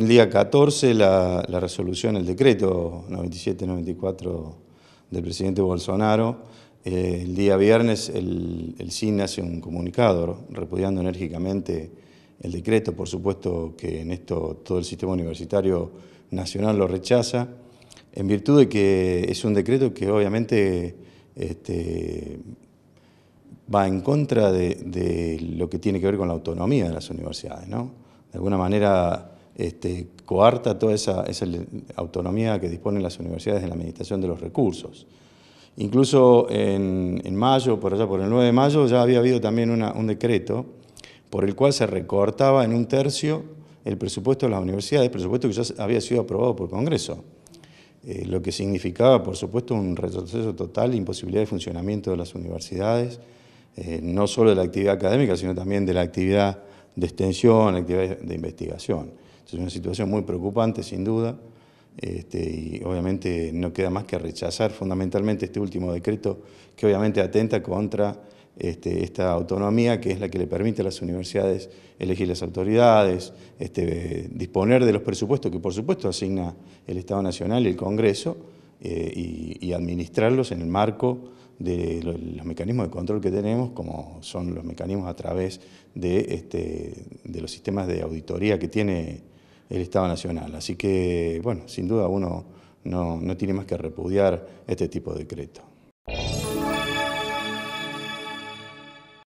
el día 14 la, resolución, el decreto 97-94 del presidente Bolsonaro. Eh, el día viernes el, el CIN hace un comunicado repudiando enérgicamente el decreto. Por supuesto que en esto todo el sistema universitario nacional lo rechaza, en virtud de que es un decreto que obviamente este, va en contra de, lo que tiene que ver con la autonomía de las universidades. ¿no? De alguna manera este, coarta toda esa, autonomía que disponen las universidades en la administración de los recursos. Incluso en, mayo, por allá por el 9 de mayo, ya había habido también un decreto por el cual se recortaba en un tercio el presupuesto de las universidades, presupuesto que ya había sido aprobado por Congreso, eh, lo que significaba, por supuesto, un retroceso total, imposibilidad de funcionamiento de las universidades, eh, no solo de la actividad académica, sino también de la actividad de extensión, actividad de investigación. Es una situación muy preocupante, sin duda, este, y obviamente no queda más que rechazar fundamentalmente este último decreto que obviamente atenta contra este, esta autonomía que es la que le permite a las universidades elegir las autoridades, este, disponer de los presupuestos que por supuesto asigna el Estado Nacional y el Congreso eh, y, administrarlos en el marco de los, mecanismos de control que tenemos, como son los mecanismos a través de, de los sistemas de auditoría que tiene el Estado Nacional. Así que, bueno, sin duda uno no, no tiene más que repudiar este tipo de decreto.